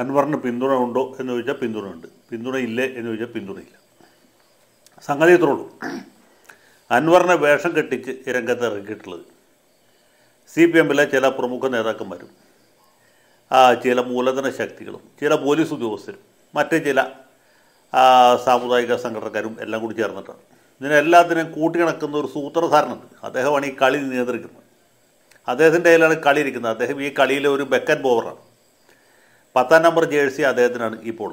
അൻവറിന് പിന്തുണ ഉണ്ടോ എന്ന് ചോദിച്ചാൽ പിന്തുണയുണ്ട് പിന്തുണയില്ലേ എന്ന് ചോദിച്ചാൽ പിന്തുണയില്ല സംഗതി ഇത്രയുള്ളൂ അൻവറിനെ വേഷം കെട്ടിച്ച് രംഗത്ത് ഇറക്കിയിട്ടുള്ളത് സി പി എമ്മിലെ ചില പ്രമുഖ നേതാക്കന്മാരും ചില മൂലധന ശക്തികളും ചില പോലീസ് ഉദ്യോഗസ്ഥരും മറ്റ് ചില സാമുദായിക സംഘടനക്കാരും എല്ലാം കൂടി ചേർന്നിട്ടാണ് കൂട്ടി കൂട്ടിക്കിണക്കുന്ന ഒരു സൂത്രധാരണുണ്ട് അദ്ദേഹമാണ് ഈ കളി നിയന്ത്രിക്കുന്നത് അദ്ദേഹത്തിൻ്റെ കയ്യിലാണ് കളി ഇരിക്കുന്നത് അദ്ദേഹം ഈ കളിയിലെ ഒരു ബെക്കൻ ബോവറാണ് പത്താം നമ്പർ ജേഴ്സി അദ്ദേഹത്തിനാണ് ഇപ്പോൾ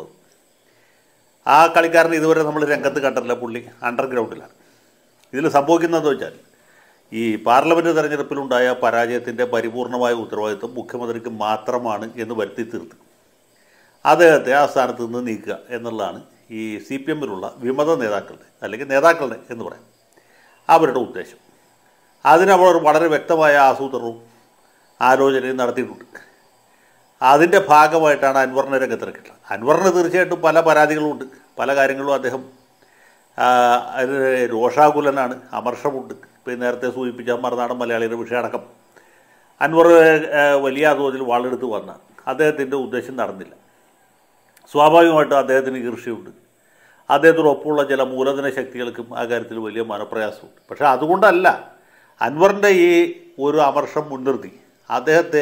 ആ കളിക്കാരനെ ഇതുവരെ നമ്മൾ രംഗത്ത് കണ്ടിട്ടില്ല പുള്ളി അണ്ടർഗ്രൗണ്ടിലാണ് ഇതിൽ സംഭവിക്കുന്നതെന്ന് വെച്ചാൽ ഈ പാർലമെൻറ്റ് തെരഞ്ഞെടുപ്പിലുണ്ടായ പരാജയത്തിൻ്റെ പരിപൂർണമായ ഉത്തരവാദിത്വം മുഖ്യമന്ത്രിക്ക് മാത്രമാണ് എന്ന് വരുത്തി തീർത്ത് അദ്ദേഹത്തെ ആ സ്ഥാനത്ത് നിന്ന് നീക്കുക എന്നുള്ളതാണ് ഈ സി പി എമ്മിലുള്ള വിമത നേതാക്കളുടെ അല്ലെങ്കിൽ നേതാക്കളുടെ എന്ന് പറയാം അവരുടെ ഉദ്ദേശം അതിനവർ വളരെ വ്യക്തമായ ആസൂത്രണവും ആലോചനയും നടത്തിയിട്ടുണ്ട് അതിൻ്റെ ഭാഗമായിട്ടാണ് അൻവറിനെ രംഗത്തിറക്കിയിട്ടുള്ളത് അൻവറിന് തീർച്ചയായിട്ടും പല പരാതികളുമുണ്ട് പല കാര്യങ്ങളും അദ്ദേഹം രോഷാകുലനാണ് അമർഷമുണ്ട് ഇപ്പോൾ നേരത്തെ സൂചിപ്പിച്ച മറുനാടൻ മലയാളിയുടെ വിഷയടക്കം അൻവർ വലിയ തോതിൽ വാളെടുത്ത് വന്ന അദ്ദേഹത്തിൻ്റെ ഉദ്ദേശം നടന്നില്ല സ്വാഭാവികമായിട്ടും അദ്ദേഹത്തിന് ഈർഷ്യമുണ്ട് അദ്ദേഹത്തിനൊപ്പമുള്ള ചില മൂലധന ശക്തികൾക്കും ആ കാര്യത്തിൽ വലിയ മനപ്രയാസമുണ്ട് പക്ഷേ അതുകൊണ്ടല്ല അൻവറിൻ്റെ ഈ ഒരു അമർഷം മുൻനിർത്തി അദ്ദേഹത്തെ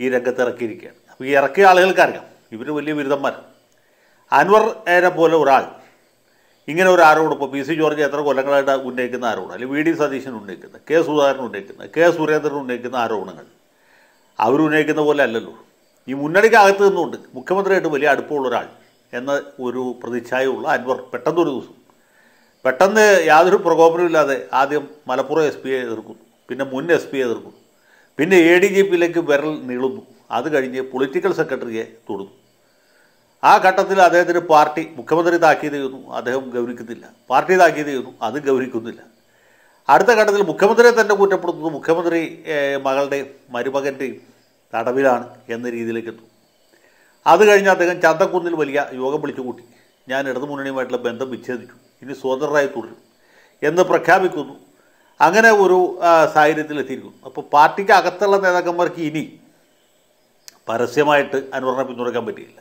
ഈ രംഗത്ത് ഇറക്കിയിരിക്കുകയാണ് അപ്പോൾ ഈ ഇറക്കിയ ആളുകൾക്കറിയാം ഇവർ വലിയ ബിരുദന്മാർ അൻവർ ഏരെ പോലെ ഒരാൾ ഇങ്ങനെ ഒരു ഇപ്പോൾ പി സി ജോർജ് എത്ര കൊല്ലങ്ങളായിട്ട് ഉന്നയിക്കുന്ന ആരോപണം അല്ലെങ്കിൽ വി ഡി സതീശൻ ഉന്നയിക്കുന്ന കെ സുധാകരൻ ഉന്നയിക്കുന്ന കെ സുരേന്ദ്രൻ ഉന്നയിക്കുന്ന ആരോപണങ്ങൾ അവരുന്നയിക്കുന്ന പോലെ അല്ലല്ലോ ഈ മുന്നണിക്കകത്ത് നിന്നുകൊണ്ട് മുഖ്യമന്ത്രിയായിട്ട് വലിയ അടുപ്പമുള്ള ഒരാൾ എന്ന ഒരു പ്രതിച്ഛായുള്ള അൻവർ പെട്ടെന്നൊരു ദിവസം പെട്ടെന്ന് യാതൊരു പ്രകോപനമില്ലാതെ ആദ്യം മലപ്പുറം എസ് പിയെ എതിർക്കുന്നു പിന്നെ മുൻ എസ് പിയെ എതിർക്കുന്നു പിന്നെ എ ഡി ജി പിയിലേക്ക് വിരൽ നീളുന്നു അത് കഴിഞ്ഞ് പൊളിറ്റിക്കൽ സെക്രട്ടറിയെ തൊടുന്നു ആ ഘട്ടത്തിൽ അദ്ദേഹത്തിന് പാർട്ടി മുഖ്യമന്ത്രി താക്കീത് ചെയ്യുന്നു അദ്ദേഹം ഗൗരവിക്കുന്നില്ല പാർട്ടി താക്കീത് ചെയ്യുന്നു അത് ഗൗരവിക്കുന്നില്ല അടുത്ത ഘട്ടത്തിൽ മുഖ്യമന്ത്രിയെ തന്നെ കുറ്റപ്പെടുത്തുന്നു മുഖ്യമന്ത്രി മകളുടെയും മരുമകൻ്റെയും തടവിലാണ് എന്ന രീതിയിലേക്ക് എത്തും അത് കഴിഞ്ഞ് അദ്ദേഹം ചന്തക്കുന്നിൽ വലിയ യോഗം വിളിച്ചു കൂട്ടി ഞാൻ ഇടതുമുന്നണിയുമായിട്ടുള്ള ബന്ധം വിച്ഛേദിക്കും ഇനി സ്വതന്ത്രരായി തുടരും എന്ന് പ്രഖ്യാപിക്കുന്നു അങ്ങനെ ഒരു സാഹചര്യത്തിലെത്തിയിരിക്കും അപ്പോൾ പാർട്ടിക്ക് അകത്തുള്ള നേതാക്കന്മാർക്ക് ഇനി പരസ്യമായിട്ട് അനുവറിനെ പിന്തുണയ്ക്കാൻ പറ്റിയില്ല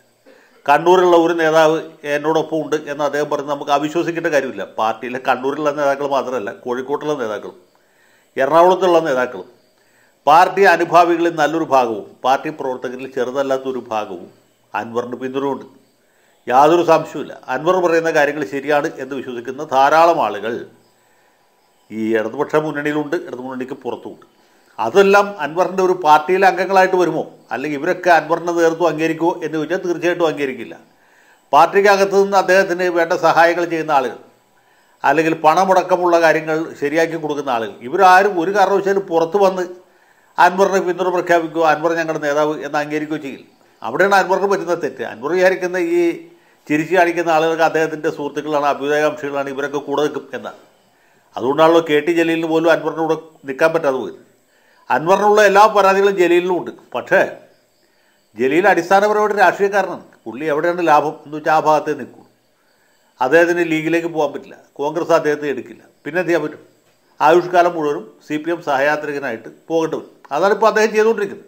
കണ്ണൂരിലുള്ള ഒരു നേതാവ് എന്നോടൊപ്പം ഉണ്ട് എന്ന് അദ്ദേഹം പറഞ്ഞ് നമുക്ക് അവിശ്വസിക്കേണ്ട കാര്യമില്ല പാർട്ടിയിലെ കണ്ണൂരിലുള്ള നേതാക്കൾ മാത്രമല്ല കോഴിക്കോട്ടുള്ള നേതാക്കളും എറണാകുളത്തുള്ള നേതാക്കളും പാർട്ടി അനുഭാവികളിൽ നല്ലൊരു ഭാഗവും പാർട്ടി പ്രവർത്തകരിൽ ചെറുതല്ലാത്തൊരു ഭാഗവും അൻവറിന് പിന്തുണയുണ്ട് യാതൊരു സംശയമില്ല അൻവർ പറയുന്ന കാര്യങ്ങൾ ശരിയാണ് എന്ന് വിശ്വസിക്കുന്ന ധാരാളം ആളുകൾ ഈ ഇടതുപക്ഷ മുന്നണിയിലുണ്ട് ഇടതു മുന്നണിക്ക് പുറത്തുമുണ്ട് അതെല്ലാം അൻവറിൻ്റെ ഒരു പാർട്ടിയിലെ അംഗങ്ങളായിട്ട് വരുമോ അല്ലെങ്കിൽ ഇവരൊക്കെ അൻവറിൻ്റെ നേതൃത്വം അംഗീകരിക്കുമോ എന്ന് ചോദിച്ചാൽ തീർച്ചയായിട്ടും അംഗീകരിക്കില്ല പാർട്ടിക്കകത്ത് നിന്ന് അദ്ദേഹത്തിന് വേണ്ട സഹായങ്ങൾ ചെയ്യുന്ന ആളുകൾ അല്ലെങ്കിൽ പണമുടക്കമുള്ള കാര്യങ്ങൾ ശരിയാക്കി കൊടുക്കുന്ന ആളുകൾ ഇവരാരും ഒരു കാരണവശാലും പുറത്ത് വന്ന് അൻവറിനെ പിന്തുണ പ്രഖ്യാപിക്കുകയോ അൻവർ ഞങ്ങളുടെ നേതാവ് എന്ന് അംഗീകരിക്കുകയോ ചെയ്യില്ല അവിടെയാണ് അൻവറിന് പറ്റുന്ന തെറ്റ് അൻവർ വിചാരിക്കുന്ന ഈ ചിരിച്ചു കാണിക്കുന്ന ആളുകൾക്ക് അദ്ദേഹത്തിൻ്റെ സുഹൃത്തുക്കളാണ് അഭ്യുദയകാംക്ഷികളാണ് ഇവരൊക്കെ കൂടെ നിൽക്കും എന്നാണ് അതുകൊണ്ടാണല്ലോ കെ ടി ജലീലിന് പോലും അൻവറിൻ്റെ കൂടെ നിൽക്കാൻ പറ്റാതെ പോയത് അൻവറിനുള്ള എല്ലാ പരാതികളും ജലീലിനും ഉണ്ട് പക്ഷേ ജലീൽ അടിസ്ഥാനപരമായിട്ട് രാഷ്ട്രീയക്കാരനാണ് പുള്ളി എവിടെയാണ് ലാഭം എന്ന് വെച്ചാൽ ആ ഭാഗത്തേ നിൽക്കും അദ്ദേഹത്തിന് ലീഗിലേക്ക് പോകാൻ പറ്റില്ല കോൺഗ്രസ് അദ്ദേഹത്തെ എടുക്കില്ല പിന്നെ എന്ത് ചെയ്യാൻ പറ്റും ആയുഷ്കാലം മുഴുവനും സി പി എം സഹയാത്രികനായിട്ട് പോകേണ്ടി വരും അതാണ് ഇപ്പോൾ അദ്ദേഹം ചെയ്തുകൊണ്ടിരിക്കുന്നത്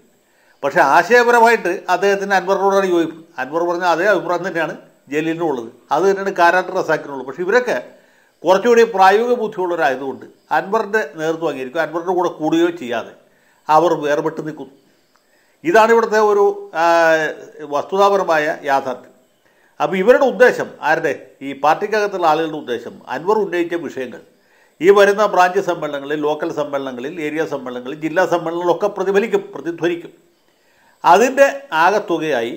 പക്ഷേ ആശയപരമായിട്ട് അദ്ദേഹത്തിൻ്റെ അൻവറിനോടാണ് യോജിപ്പ് അൻവർ പറഞ്ഞ അതേ അഭിപ്രായം തന്നെയാണ് ജലീലിനുള്ളത് അത് തന്നെയാണ് കാരാട്ട് റസാക്കിനുള്ളത് പക്ഷേ ഇവരൊക്കെ കുറച്ചുകൂടി പ്രായോഗിക ബുദ്ധിയുള്ളവരായതുകൊണ്ട് അൻവറിൻ്റെ നേതൃത്വം അംഗീകരിക്കും അൻവറിൻ്റെ കൂടെ കൂടുകയോ ചെയ്യാതെ അവർ വേർപെട്ട് നിൽക്കുന്നു ഇതാണ് ഇവിടുത്തെ ഒരു വസ്തുതാപരമായ യാഥാർത്ഥ്യം അപ്പോൾ ഇവരുടെ ഉദ്ദേശം ആരുടെ ഈ പാർട്ടിക്കകത്തുള്ള ആളുകളുടെ ഉദ്ദേശം അൻവർ ഉന്നയിച്ച വിഷയങ്ങൾ ഈ വരുന്ന ബ്രാഞ്ച് സമ്മേളനങ്ങളിൽ ലോക്കൽ സമ്മേളനങ്ങളിൽ ഏരിയ സമ്മേളനങ്ങളിൽ ജില്ലാ സമ്മേളനങ്ങളിലൊക്കെ പ്രതിഫലിക്കും പ്രതിധ്വനിക്കും അതിൻ്റെ ആകത്തുകയായി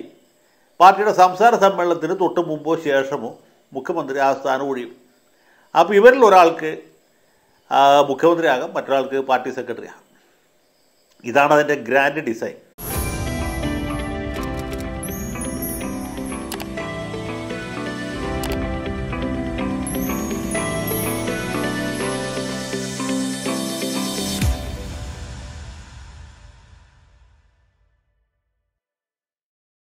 പാർട്ടിയുടെ സംസ്ഥാന സമ്മേളനത്തിന് തൊട്ട് മുമ്പോ ശേഷമോ മുഖ്യമന്ത്രി ആ സ്ഥാനം ഒഴിയും അപ്പോൾ ഇവരിൽ ഒരാൾക്ക് മുഖ്യമന്ത്രിയാകാം മറ്റൊരാൾക്ക് പാർട്ടി സെക്രട്ടറി ആകാം ഇതാണ് അതിൻ്റെ ഗ്രാൻഡ് ഡിസൈൻ